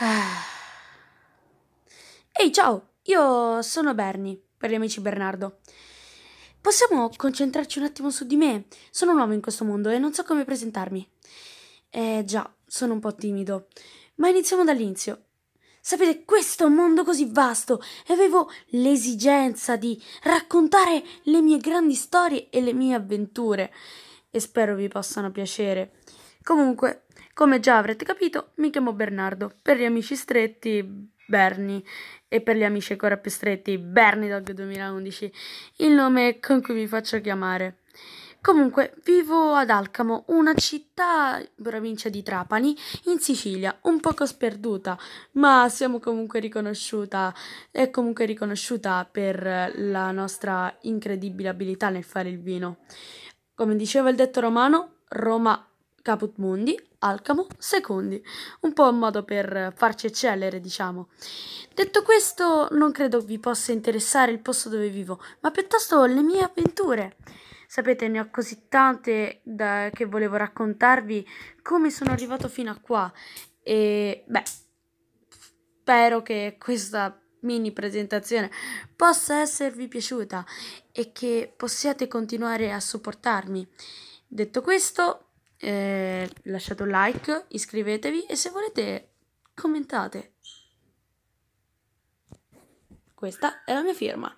Ah. Ehi, ciao, io sono Bernie, per gli amici Bernardo. Possiamo concentrarci un attimo su di me? Sono nuovo in questo mondo e non so come presentarmi. Eh già, sono un po' timido. Ma iniziamo dall'inizio. Sapete, questo è un mondo così vasto e avevo l'esigenza di raccontare le mie grandi storie e le mie avventure. E spero vi possano piacere. Comunque, come già avrete capito, mi chiamo Bernardo, per gli amici stretti Berni. e per gli amici ancora più stretti Berni dal 2011, il nome con cui mi faccio chiamare. Comunque, vivo ad Alcamo, una città, provincia di Trapani, in Sicilia, un poco sperduta, ma siamo comunque riconosciuta, è comunque riconosciuta per la nostra incredibile abilità nel fare il vino. Come diceva il detto romano, Roma Caput Mundi, Alcamo, Secondi. Un po' un modo per farci eccellere, diciamo. Detto questo, non credo vi possa interessare il posto dove vivo, ma piuttosto le mie avventure. Sapete, ne ho così tante da, che volevo raccontarvi come sono arrivato fino a qua. E beh, spero che questa mini presentazione possa esservi piaciuta e che possiate continuare a supportarmi. Detto questo, eh, lasciate un like, iscrivetevi e se volete commentate. Questa è la mia firma.